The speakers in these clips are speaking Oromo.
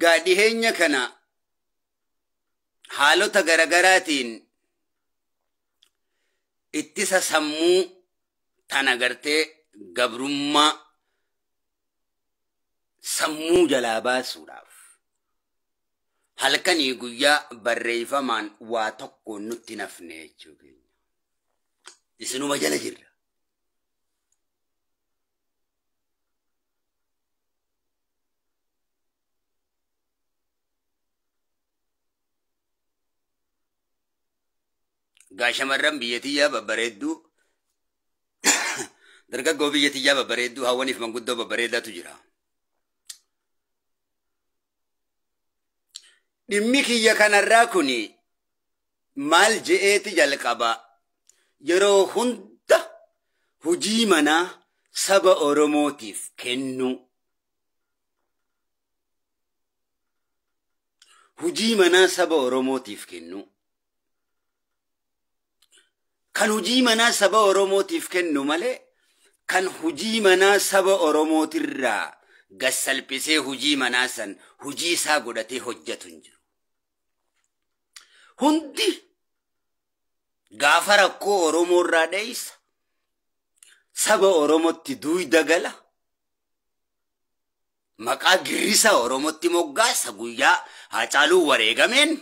gaa kana haalota garagaraatiin ittisa sammuu tan agartee gabrummaa sammuu jalaa baasuudhaaf halkanii guyyaa barreeffamaan waa tokkoon nutti nafne jechuu Isinuma jala jirra. gaa shamarran biyyatiyyaa babbareedduu dargaggoo babaredu babbareedduu hawwaniif manguddoo babbareeddaatu jira. Dhimmi kiyya kanarraa kuni maal jeeti jalqaba yeroo hunda hujii manaa saba Oromootiif kennu. Hujii manaa saba Oromootiif kennu. kan hujii manaa saba Oromootiif kennu malee kan hujii manaa saba Oromootirraa gassalpisee hujii manaa san hujii isaa godhatee hojjetu hin jiru. Hundi gaafa rakkoo Oromoorraa dheeysa saba Oromootti duuda gala maqaa girrisa Oromootti moggaasa guyyaa haacaaluu wareegameen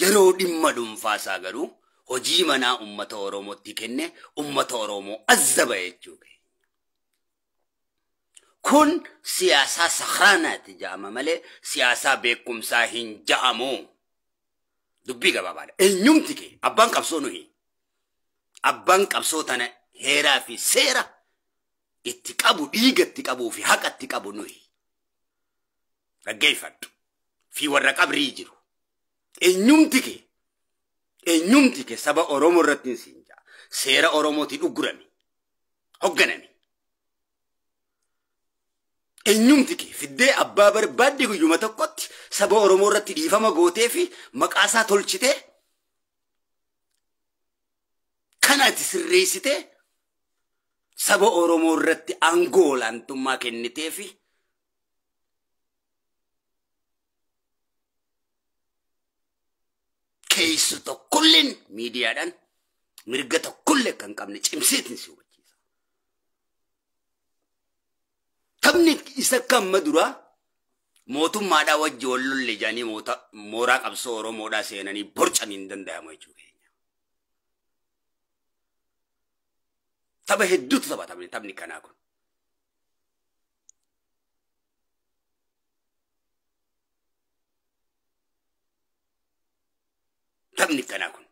yeroo dhimma dhuunfaasaa garuu. hojii manaa ummata Oromootti kenne ummata Oromoo azzaba jechuudha. Kun siyaasaa itti ja'ama malee siyaasaa beekumsaa hin ja'amu. Dubbii gabaabaadha. Eenyumti kee abbaan qabsoo nuyi. Abbaan qabsoo tana heeraa fi seera itti qabu diga itti qabuu fi haqa itti qabu nuyi. Dhaggeeffadhu. Fi warra qabrii jiru. Eenyumti kee eenyumti saba Oromoo irratti siin seera Oromootii dhuggurame hoogganame. fiddee abbaa barbaadde guyyuma tokkotti saba Oromoo irratti dhiifama gootee fi isaa tolchitee kana ati sirreessitee saba Oromoo irratti aangoo olaantummaa kennitee fi keessa tokkolleen miidiyaadhaan mirga tokkollee kan qabne cimseetiin si hubachiisa. Taphni isa kamma duraa mootummaadhaa wajji wal lolle jaanii mooraa qabsoo Oromoodhaa seenanii borcan hin danda'amu jechuu keenya. Tapha hedduutu taphatamne taphni kanaa kun. Taphni kanaa kun.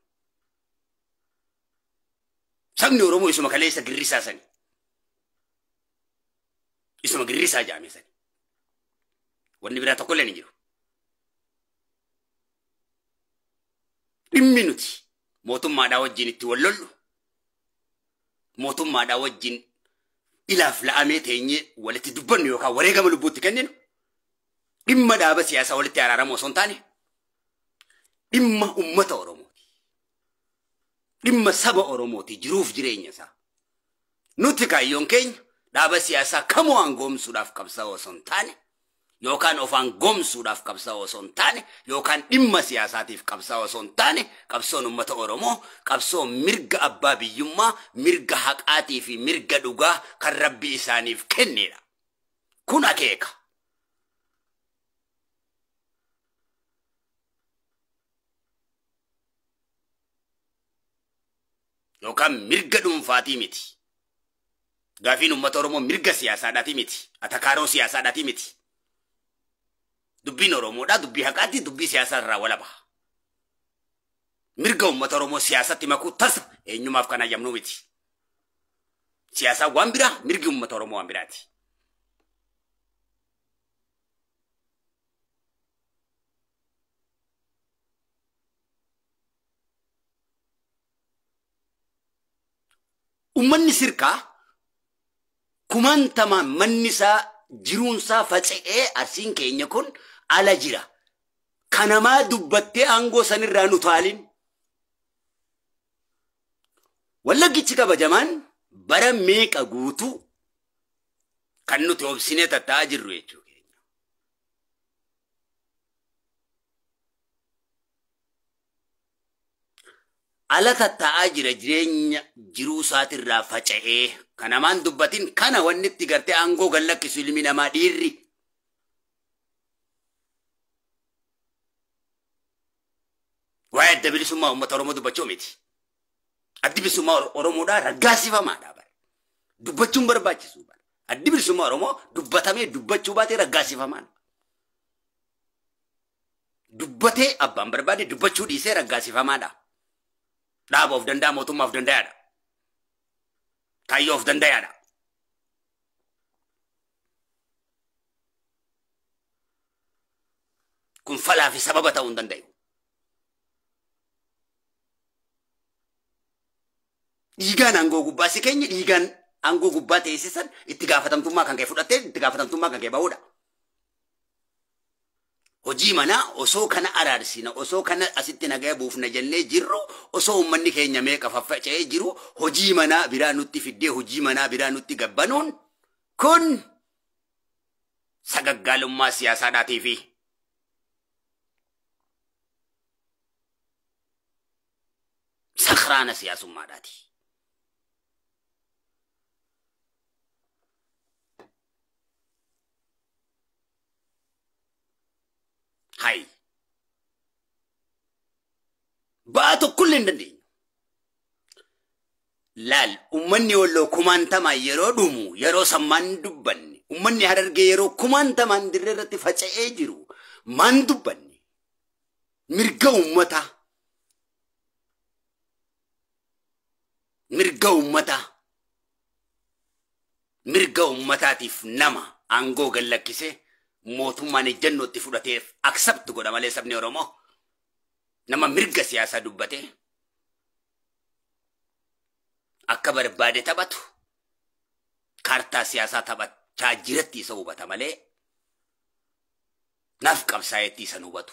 Sabni Oromoo isuma kaleessa Girisaa sani. Isuma Girisaa jaame sani. Wanni biraa tokkollee ni jiru. Dhimmi nuti mootummaadhaa wajjin itti wal lollu wajjin ilaaf la'amee teenyee walitti dubbannu yookaan wareegama lubbuutti kenninu dhimma dhaaba siyaasaa walitti araaramu osoo hin taane dhimma ummata Oromooti. Dhimma saba Oromooti jiruuf jireenya isaa. Nuti kaayyoon keenya dhaaba siyaasaa kamoo aangoomsuudhaaf qabsaa'u osoo hin taane yookaan ofaan gomsuudhaaf qabsaa'u osoo hin taane yookaan dhimma siyaasaatiif qabsaa'u osoo hin taane qabsoon ummata Oromoo qabsoon mirga abbaa biyyummaa mirga haqaatii fi mirga dhugaa kan rabbi isaaniif kenneedha Kun akeeka. yookaan mirga dhuunfaatii miti. Gaafiin uummata Oromoo mirga siyaasaadhaatii miti. Atakaaroo siyaasaadhaatii miti. Dubbiin Oromoodhaa dubbii haqaatti dubbii siyaasaa irraa walaba. Mirga uummata Oromoo siyaasatti makuu tasa eenyumaaf kan ayyamnu miti. Siyaasaa waan biraa mirgi uummata Oromoo waan biraati. Uummanni sirqaa kumaantamaan manni isaa isaa faca'ee arsin keenya kun ala jira. Kanamaa dubbattee aangoo sanirraa nu taaliin. Wallaggichi kabajamaan bara meeqa guutuu kan nuti obsinee tatta'aa jirru jechuudha. Alata tatta'aa jira jireenya jiruu isaatirraa faca'ee kanamaan dubbatin kana wanni itti gartee aangoo gallakkisu ilmi namaa dhiirri. Waa'ee adda bilisummaa uummata Oromoo dubbachuu miti. Addi bilisummaa Oromoodhaa raggaasifamaadha bara. Dubbachuun Addi bilisummaa Oromoo dubbatamee dubbachuu baatee raggaasifamaadha. Dubbatee abbaan barbaade dubbachuu dhiisee raggaasifamaadha. dhaaba of danda'a mootummaa of danda'aadha. Kaayyoo of danda'aadha. Kun falaa fi sababa ta'uu hin danda'u. Dhiigaan aangoo gubbaa si keenya dhiigaan aangoo gubbaa ta'e itti gaafatamtummaa kan kee fudhattee itti gaafatamtummaa kan kee ba'uudha. hojii manaa osoo kana araarsina osoo kana asitti nagaya buufna jennee jirru osoo uummanni keenya meeqa faffaca'ee jiru hojii manaa biraa nutti fiddee hojii manaa biraa nutti gabbanuun kun sagaggaalummaa siyaasaadhaatiifi. sakraana siyaasummaadhaati. hay baatu kulli hin dandeenyu. Laal uummanni walloo kumaantamaan yeroo dhumu yeroo sammaan dubbanne uummanni harargee yeroo kumaantamaan dirree irratti faca'ee jiru maan dubbanne mirga uummataa. Mirga uummataa. Mirga uummataatiif nama aangoo gallakkisee mootummaan ejjannootti fudhateef aksabt godha malee sabni Oromoo nama mirga siyaasaa dubbate akka barbaade taphatu kaartaa siyaasaa taphachaa jiratti isa hubata malee naaf qabsaayetti isan hubatu.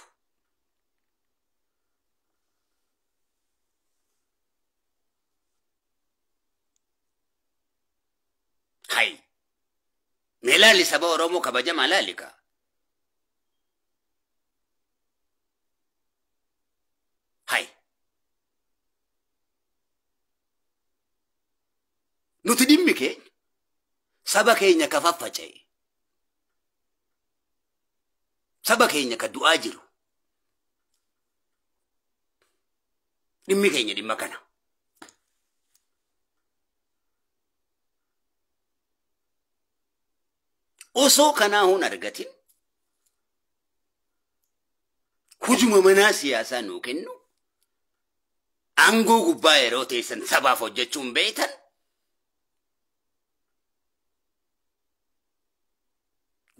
Hai! Meelaali saba Oromoo kabajamaa laalika. nuti dhimmi keenya saba keenya ka faffaca'e saba keenya ka du'aa jiru dhimmi keenya dhimma kana. osoo kanaa hun argatin hujuma manaa siyaasaa nuu kennu aangoo gubbaa yeroo teessan sabaaf hojjechuun beekan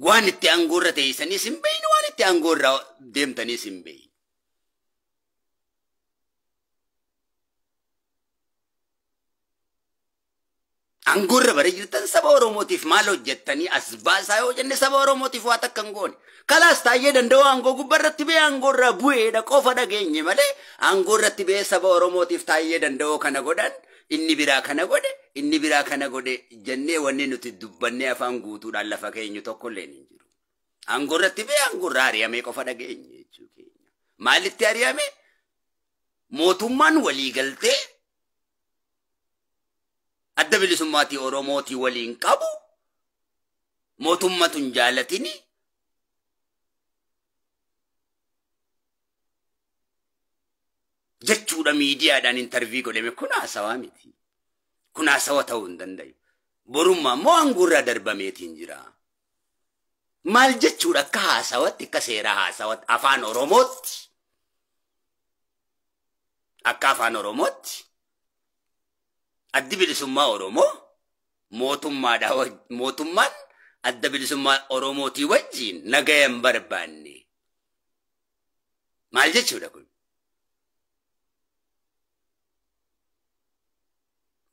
waan itti aangurra teessanii hin beeyne waan itti aangurra deemtanii hin beeyne. Aangurra bara jirtan saba Oromootiif maal hojjettanii as baasaa yoo jenne saba Oromootiif waa takka hin Kalaas taa'ee danda'u aangoo gubbarratti bee aangorra bu'eedha qofa dhageenye malee aangorratti bee saba Oromootiif taa'ee danda'u kana godhan inni biraa kana godhe inni biraa kana godhe jennee wanni nuti dubbannee afaan guutuudhaan lafa keenyu tokkollee hin jiru. bee aangorraa ari'amee qofa dhageenye jechuu Maalitti ari'ame? Mootummaan walii galtee adda bilisummaati Oromootii waliin qabu mootummatu hin jaalatini jechuudha miidiyaadhaan intarvii godhame kun haasawaa miti. Kun haasawa ta'uu hin danda'u. Borummaa immoo hangurraa darbameetiin jira. Maal jechuudha akka haasawatti akka seeraa haasawatti afaan Oromootti akka afaan Oromootti addi bilisummaa Oromoo mootummaadha mootummaan adda bilisummaa Oromootii wajjin nagayan barbaanne maal jechuudha kun?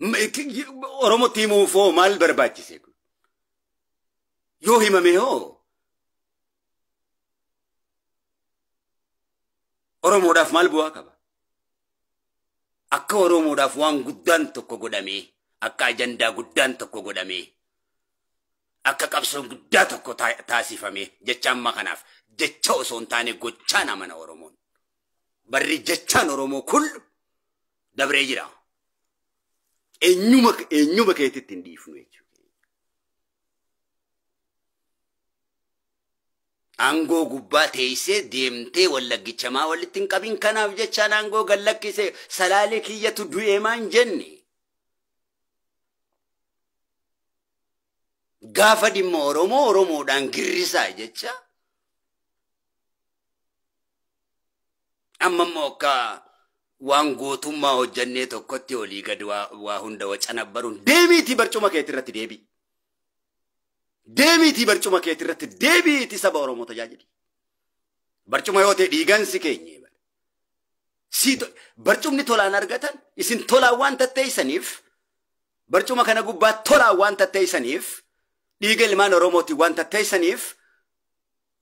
Oromotti himuuf hoo maal barbaachise? Yoo himame hoo Oromoodhaaf maal bu'aa kaba Akka Oromoodhaaf waan guddaan tokko godhamee, akka ajandaa guddaan tokko godhamee, akka qabsoon guddaa tokko taasifamee jecha amma kanaaf jecha osoo hin taane gochaan amana Oromoon. Barri jechaan Oromoo kullu dabree jira. eenyuma eenyuma keetitti hin dhiifnu Aangoo gubbaa teessee deemtee wallaggichamaa walitti hin qabin kanaaf jechaan aangoo gallakkise salaalee kiyyatu du'ee maan jenne. Gaafa dhimma Oromoo Oromoodhaan girrisaa jecha. Amma immoo waan gootummaa hojjannee tokkotti olii gadi waa hunda waca nabbaruun deebiitii barcuma keetii irratti deebii. Deebiitii barcuma keetii irratti deebiitii saba Oromoo tajaajili. Barcuma yoo ta'e dhiigansi keenya. Barcumni tolaan argatan isin tolaan waan tatteessaniif barcuma kana gubbaa tolaan waan tatteessaniif dhiiga ilmaan Oromooti waan tatteessaniif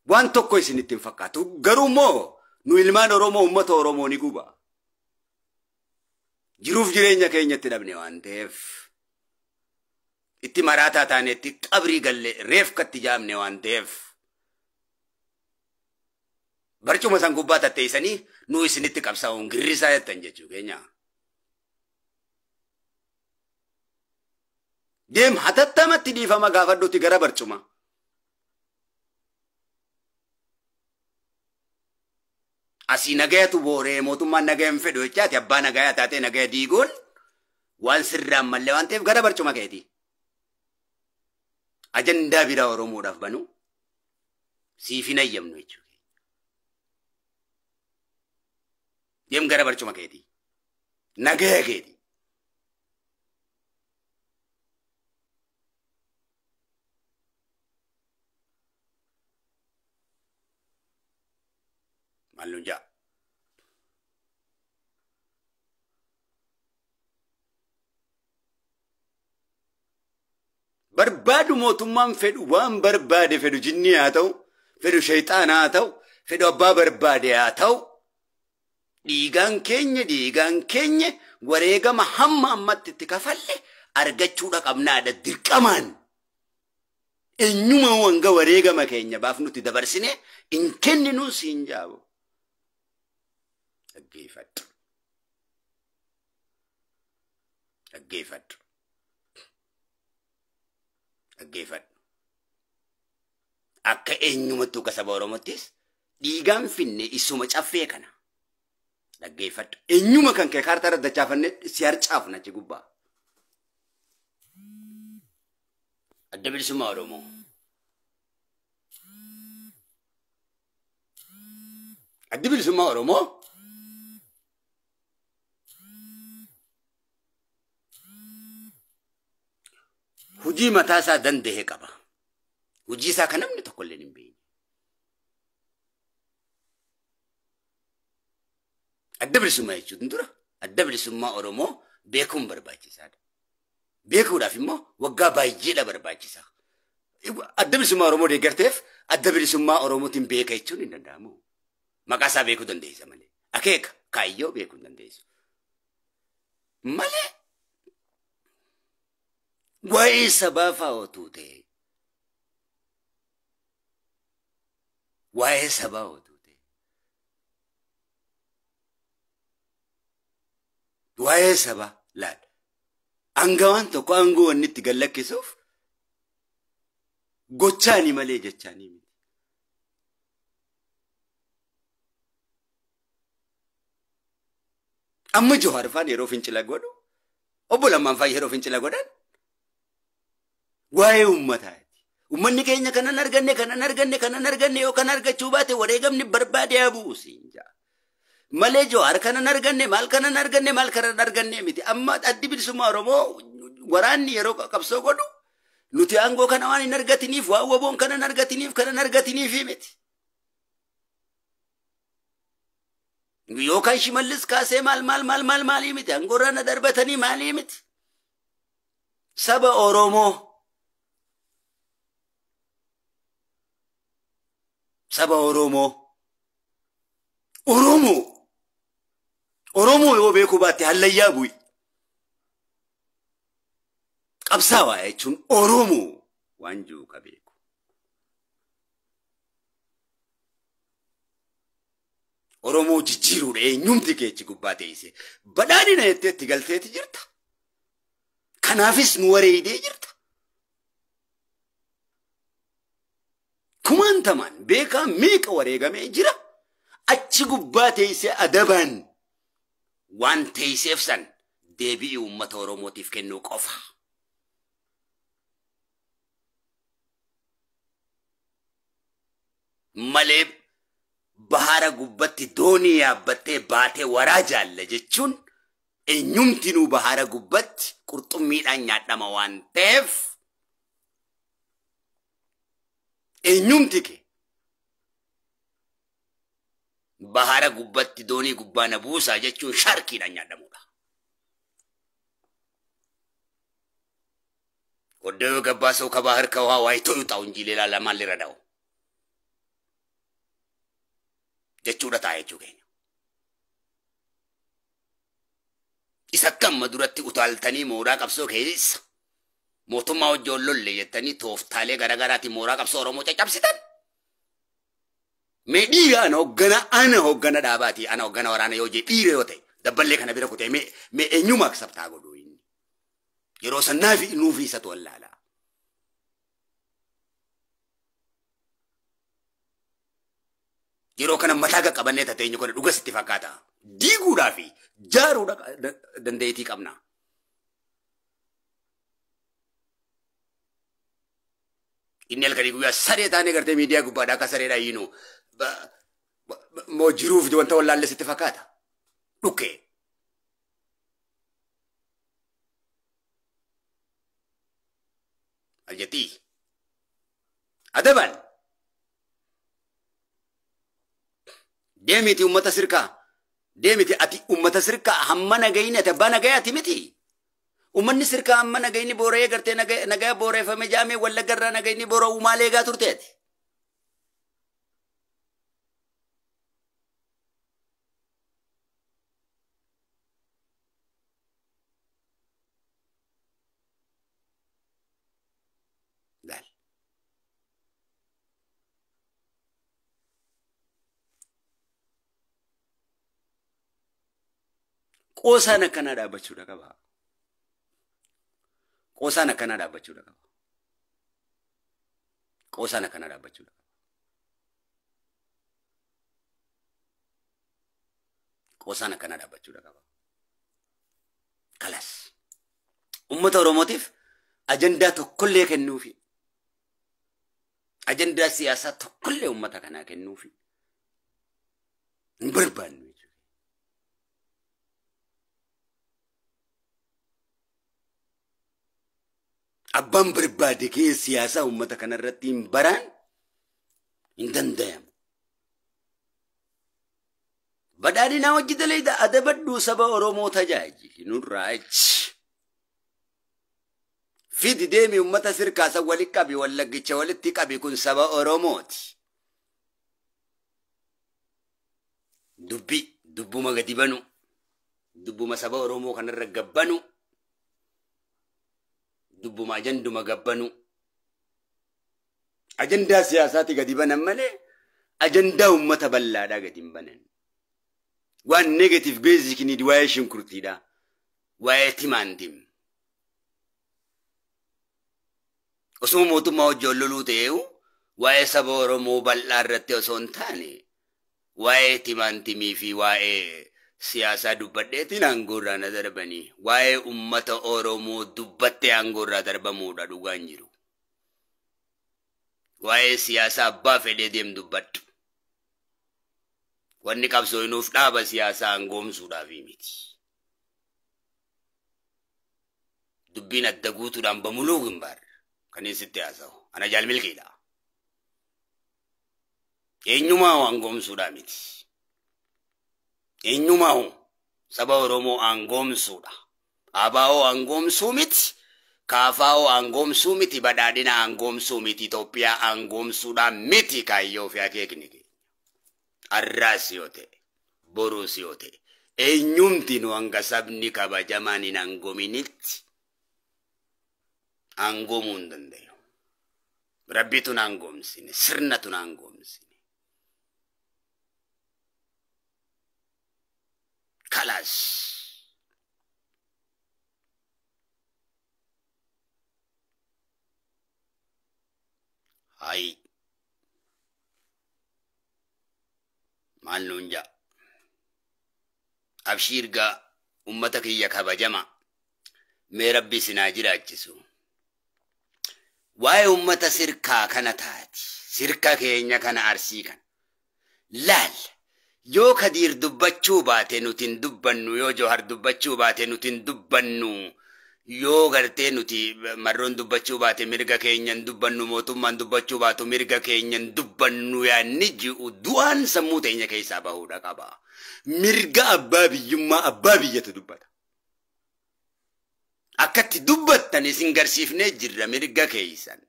waan tokko isin ittiin fakkaatu. Garuu immoo nu ilmaan Oromoo uummata Oromoo ni gubaa. jiruuf jireenya itti dhabne waan ta'eef itti maraataa itti qabrii galle reefkatti jaamne waan ta'eef barcuma san gubbaa tatteeysanii nu isinitti qabsaa'uun girrisaa jettan jechuu keenya. Deem hatattamatti dhiifama gaafadhuutti gara barcuma. asii nagayatu booree mootummaan nagaya hin fedhu jechaati abbaa nagayaa taatee nagaya diiguun waan sirraan mallee waan ta'eef gara barcuma keeti. Ajandaa biraa Oromoodhaaf banu siif hin ayyamnu jechuudha. Deem gara barcuma keeti. Nagaya keeti. 말로 이제 barbaadu mootummaan fedhu waan barbaade fedhu jinni ta'u fedhu shayxaan ta'u fedhu abbaa barbaade haa ta'u dhiigaan keenya dhiigaan keenya wareegama hamma ammatti itti kafalle argachuudha qabnaadha dirqamaan eenyuma wanga wareegama keenya baaf nuti dabarsine hin kenninuu siin jaabu. ሕግ ይፈጥር ሕግ ይፈጥር ሕግ ይፈጥር akka eenyumattuu ka saba Oromoottis dhiigaan finne isuma caffee kana dhaggeeffadhu. Eenyuma kan kee kaartaa daddachaafanne si harcaafna achi gubbaa. Adda bilisummaa Oromoo. Addi bilisummaa Oromoo hojii mataa isaa danda'e qaba. Hojii isaa kan namni tokko illee hin beekne. Adda bilisummaa jechuun dura adda bilisummaa Oromoo beekuun barbaachisaadha. Beekuudhaaf immoo waggaa baay'eedha barbaachisaa. Adda bilisummaa Oromoo deeggarteef adda bilisummaa Oromootiin beeka jechuun hin danda'amu. Maqaa isaa beekuu dandeessa malee. Akeeka kaayyoo beekuu hin dandeessu. Malee Guai sabaa bafa o tute. Guai să ba o tute. Guai să tokko aangoo wanni itti gallakkisuuf gochaani malee jechaanii Amma Johaar faan yeroo fincila godhu obbo Lammaanfaa yeroo fincila godhan waa'ee uummataati. Uummanni keenya kanan arganne kanan arganne kanan arganne yoo kan argachuu baate wareegamni barbaade haa bu'u siin jaa. Malee jo'aar kanan arganne maal kanan arganne maal kanan arganne miti amma addi bilisummaa Oromoo waraanni yeroo qabsoo godhu nuti aangoo kana waan hin argatiniif waa waboon kanan argatiniif kanan argatiniif miti. Yookaan shimallis kaasee maal maal maal maal maalii miti aangoo irraa na darbatanii maalii miti. Saba Oromoo. saba Oromoo. Oromoo! Oromoo yoo beekuu baatte hallayyaa bu'i. Qabsaawaa jechuun Oromoo waan jiru qabeeku. Oromoo jijjiiruudha enyumti keechi gubbaa teessee. Badhaadhina jettee itti galteeti jirta. Kanaafis nu wareeydee jirta. hantamaan beekaa miiqa wareegamee jira. Achi gubbaa teessee adabaan waan teesseef san deebii ummata Oromootiif kennuu qofa. Malee bahara gubbatti doonii yaabbattee baatee waraa jalla jechuun eenyumtinuu bahara gubbatti qurxummiidhaan nyaadhama waan ta'eef. eenyumtike bahara gubbatti doonii gubbaa na buusaa jechuun shaarkiidhaan nyaadhamudha. Oddoo ገባ ሰው ከባህር ከውሃ ዋይቶ ይውጣው እንጂ ሌላ ለማን ሊረዳው jechuudha taa'ee jechuu keenya. Isa akkam duratti utaaltanii mooraa qabsoo keessa mootummaa ijoollollee jettanii tooftaalee garaagaraatiin mooraa qabsoo Oromoo caccabsitan. Mee dhiira ana hoggana ana hoggana dhaabaati ana hoggana waraana yoo jee dhiira yoo ta'e dabballee kana bira kutee mee mee eenyumaaf sabtaa godhu inni yeroo sannaa fi innuu fi isatu wallaalaa. Yeroo kana mataa qaqqabannee taatee inni kun dhugas itti fakkaata. Diiguudhaa fi qabna. Inni halkanii guyyaa sadee taanee gartee miidiyaa gubbaadhaa akka sadeedhaa hiinu. Moo jiruuf wanta wallaalle sitti fakkaata. Dhukkee. Aljettii. Adaban. Deemiti ummata sirkaa. Deemiti ati ummata sirkaa hamma nagayini ati abbaa nagayati miti. Uummanni sirkaa amma nagayni boora'ee gartee nagaa booreeffame jaamee wallagga irraa nagayni boora'u uumaal eegaa turteeti. Qoosaan akkanaa dhaabachuudha qaba. Qoosaan akkanaa dhaabbachuudha qaba. Qoosaan akkanaa dhaabbachuudha qaba. Qoosaan akkanaa dhaabbachuudha qaba. Kalas. Ummata Oromootiif ajandaa tokkollee kennuufi. Ajandaa siyaasaa tokkollee ummata kanaa kennuufi. Hin abbaan barbaade kee siyaasaa uummata kanarratti hin baraan hin danda'amu. Badhaadhinaa hojjetaleedha adabadhu saba Oromoo tajaajili nurraa jechi. Fidi deemi uummata sirkaasa walitti qabi wallaggicha walitti qabi kun saba Oromooti. Dubbi dubbuma gadi banu dubbuma saba Oromoo kanarra gabbanu. dubbuma ajanduma gabbanu. Ajandaa siyasati gadi banan malee ajandaa uummata bal'aadhaa gadi hin banan. Waan neegatiif beezik niidi waa'ee shinkurtiidha. Waa'ee timaantim. Osuma mootummaa wajjin loluu ta'eewu waa'ee saba Oromoo bal'aa irratti osoo hin taane waa'ee timaantimii waa'ee siyaasaa dubbadheetiin aangoo na darbanii waa'ee ummata Oromoo dubbattee aangoo irraa dhugaa hin jiru. Waa'ee siyaasaa abbaa fedhee deem dubbadhu. Wanni qabsoo'inuuf dhaaba siyaasaa aangoomsuudhaaf miti. Dubbiin adda guutuudhaan bamuluu hin baarre. Kan sitti haasa'u. Ana jaalmilkiidha. Eenyumaa aangoomsuudhaa miti. eenyumahu saba Oromoo aangoomsuudha. Abaa'oo aangoomsuu miti. Kaafaa'oo aangoomsuu miti. Badhaadhina aangoomsuu miti. Itoophiyaa aangoomsuudhaan miti kaayyoo fi akeekni keenya. Arraas yoo ta'e, boruus yoo ta'e, eenyumti nu hanga sabni kabajamaan hin aangominitti aangoomuu hin danda'u. Rabbitu na aangoomsine, sirnatu na aangoomsine. colors. Hai. Maal ja'a? Abshiir gaa ummata kiyya kabajama. Mee rabbi isinaa jiraachisu. Waa'ee ummata sirkaa kana taati. Sirka keenya kana arsii kana. Laal. yoo kadir dubbachuu baate nuti dubbannu yoo joohar dubbachuu baate nuti dubbannu yoo gartee nuti marron dubbachuu baate mirga keenyan dubbannu mootummaan dubbachuu baatu mirga keenyan dubbannu yaanni ji'u du'aan sammuu teenya keessaa bahuudha qaba. Mirga abbaa biyyummaa abbaa biyyatu dubbata. Akkatti dubbattan isin garsiifnee jirra mirga keeysan.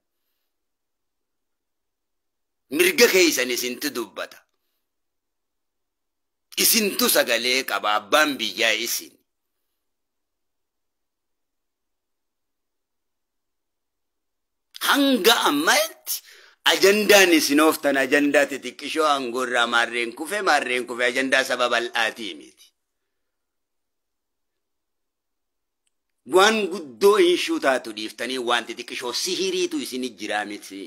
Mirga keeysan isintu dubbata. isintu sagalee qaba abbaan biyyaa isin. Hanga ammaatti ajandaan isinooftan ajandaa xixiqqishoo hangoorraa maarreen kufe maarreen kufe ajandaa saba bal'aatii miti. Waan guddoo inshuu taatu dhiiftanii waan xixiqqishoo sihiriitu isin jiraa miti.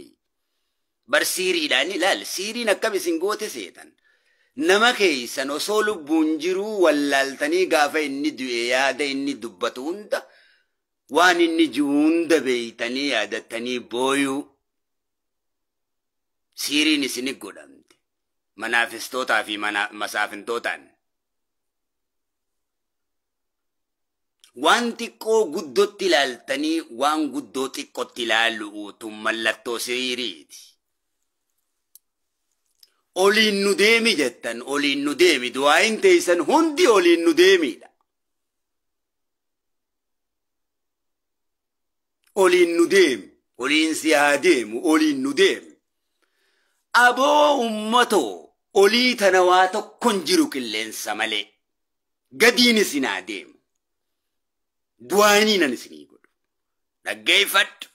Bar ilaali siiriin akkam isin goote seetan. nama keeysan osoo lubbuun jiruu wallaaltanii gaafa inni du'e yaada inni dubbatu hunda waan inni jiru hunda beeytanii yaadattanii booyuu siiriin isinit godhamte manaafistootaa fi masaafintootaan. Waan xiqqoo guddotti ilaaltanii waan guddo xiqqotti ilalu utuun mallattoo siriiriiti. oliin nu deemi jettan oliin nu deemi du'aayin teeysan hundi oliin nu deemiidha. Oliin nu deemi oliin si haa deemu oliin nu deemu. Aboo ummatoo olii tana waa tokkon jiru qilleensa malee gadiin isin haa deemu du'aayin nan isinii godhu dhaggeeffadhu.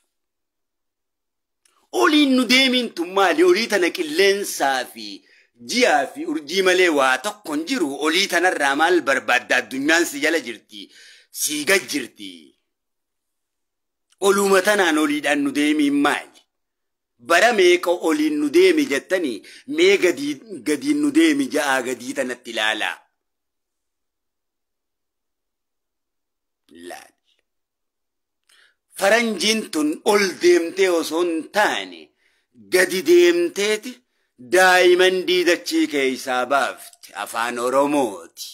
oliin nu tun maali olii tana qilleensaa fi ji'aa fi urjii malee waa tokkon jiru olii tanarraa maal barbaadda addunyaan sijala jirtii jirti sii gad jirti. Oluma tanaan oliidhaan nu deemiin maali? Bara meeqa oliin nu deemi jettanii mee gadiin nu deemi ja'aa gadii tanatti ilaalaa? faranjiin tun ol deemtee osoo hin taane gadi deemteeti daa'iman diidachii keessaa baafte afaan oromooti.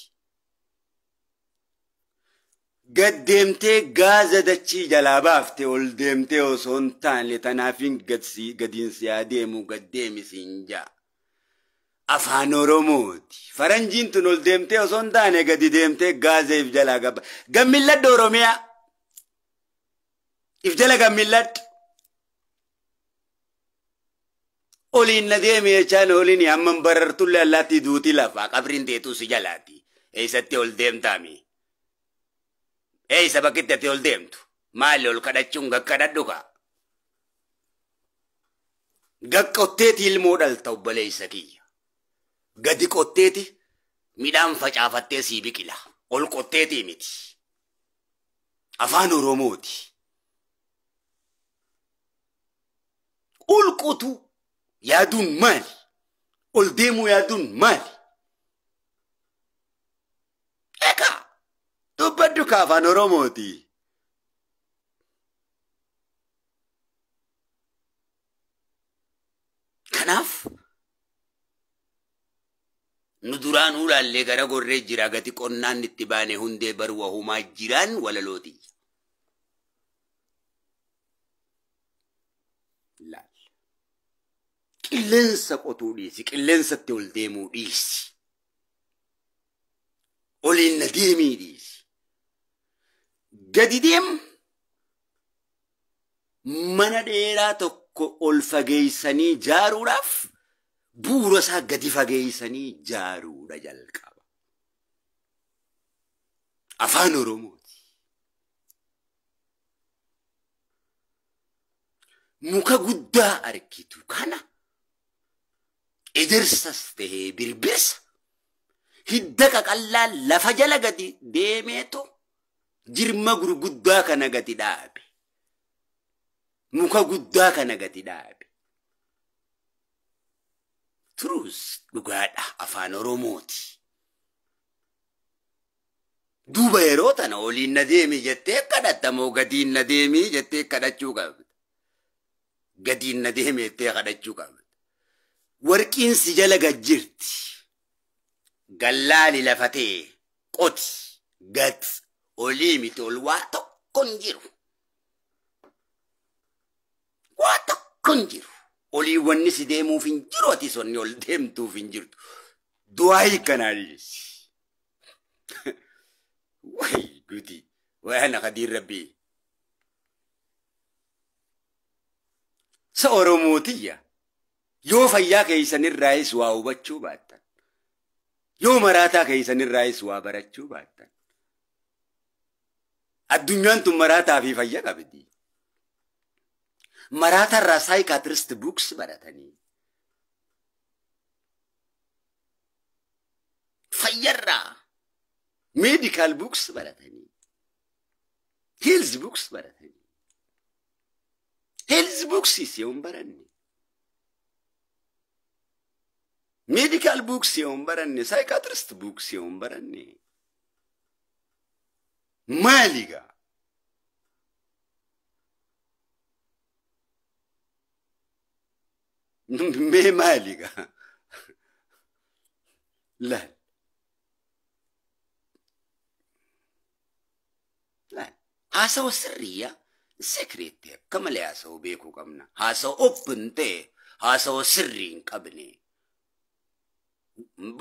Gad deemtee gaaza dachii jalaa baafte ol deemtee osoo hin taane tanaafin gadiinsi yaa deemu gad deemisiin jaa. afaan oromooti. Faranjiin tun ol deemtee osoo hin taane gadi deemtee gaazeef jalaa gabba. Gammilladda Oromiyaa. if dalagan milladhu oliin na deeme jechaan oliin hamman barartulle allaatti duuti lafaa qabriin deetuu si jalaati. Eessatti ol deemtaami? Eessa bakkitti ati ol deemtu? Maali ol kadhachuun gakkadhadhu kaa? Gaqqotteeti ilmoo dhalta obboleessa kiyya. Gadi qotteeti midhaan facaafattee sii biqila. Ol qotteetii miti. Afaan Oromooti. ulqutu yaaduun maali? Ol deemu yaaduun maali? Egaa dubbaddu ka afaan Oromooti. Kanaaf nu duraan ulaallee gara gorree jira gati qonnaan itti baane hundee baruwa humaa jiraan walalooti. qilleensa qotuu dhiisi, qilleensatti ol deemuu dhiisi. Oliin na deemii dhiisi. Gadi deemu mana dheeraa tokko ol fageeysanii ijaaruudhaaf bu'uura isaa gadi fageeysanii ijaaruudha jalqaba. Afaan Oromooti. Muka guddaa argitu kana. Idirsas tahee birbirsa hidda qaqallaa lafa jala gadi demeto jirma gurguddaa kana gadi dhaabe. Muka guddaa kana gadi dhaabe. Turuus dhugaadha afaan Oromooti. Duuba yeroo tana oliin na jettee kadhattamoo gadiin na deemi jettee kadhachuu qabda. warqiin si jala gajjirti. Gallaali lafa ta'e qoti gati olii ol waa tokko hin jiru. Waa tokkon jiru. oliin si deemuuf hin jiru ati sonni ol deemtuuf hin jirtu. Du'aa hiikkanaallisi. Wayi duuti wayaa naqadiin rabbii. Sa yoo fayyaa keeysanirraayis waa hubachuu baattan yoo maraataa keeysanirraayis waa barachuu baattan addunyaan tun maraataa fi fayya qabdi maraatarraa saayikaatirist buuks baratanii fayyarraa meedikaal buuks baratanii ሄልዝ ቡክስ ማለት ሄልዝ ቡክስ ሲሆን በረኔ medical books एवं बरन्य psychiatrist books एवं बरन्य मालिगा मैं मालिगा لا لا هاسو سرية سكريت كم لا هاسو بيكو كمنا هاسو أوبن تي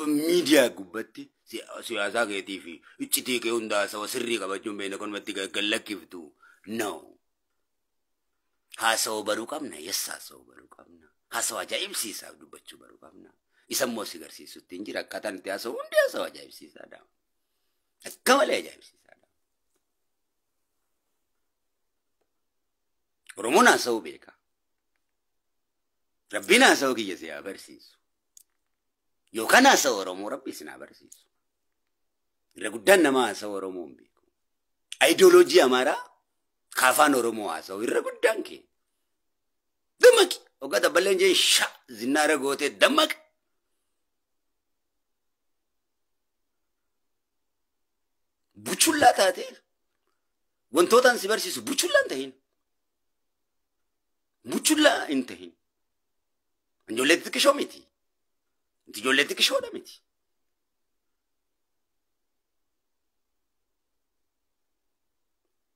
miidiyaa gubbatti siyaasaa keetii fi iccitii kee hundaa saba sirrii qabachuun beekna kun matti gallakkiftu. No. Haasawaa baruu qabna. Yes, haasawaa baruu qabna. Haasawaa ajaa'ibsiisaa dubbachuu baruu qabna. Isa immoo si garsiisutti hin jira. Akkaataan itti haasawu hundi haasawaa ajaa'ibsiisaadha. Akka malee ajaa'ibsiisaadha. Oromoon haasawuu beeka. Rabbiin haasawuu kiyya si haa barsiisu. yookaan haasa'aa Oromoo rabbi isin abarsiisu. Irra guddaan nama haasa'aa Oromoo hin beeku. Aayidooloojii Amaaraa kaafaan Oromoo haa sa'u irra guddaan kee. Dammaqi Hoggata tabballeen jeen sha zinnaara gootee dammaqi. Buchullaa taatee wantoota si barsiisu buchullaa hin tahin. Buchullaa hin tahin. Anjoollee xixiqqishoo miti. Ijoolleen xiqqishoodha miti.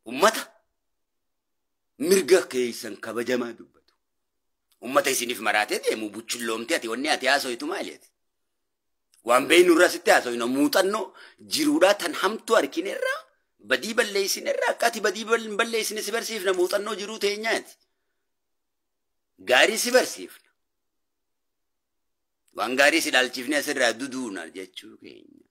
Ummata mirga keessan kabajamaa dubbatu. Ummata isiniif maraatee deemu buchulloomte ati wanni ati haasoyitu maaliiti? Waan beeynu irraa sitti haasoyna muuxannoo jiruudhaa tan hamtuu harkine badii balleessine irraa akka ati badii balleessine si barsiifna muuxannoo jiruu teenyaati. Gaarii si Wangarii si dal dhaalchiifni asirraa duduna, jechuu keenya.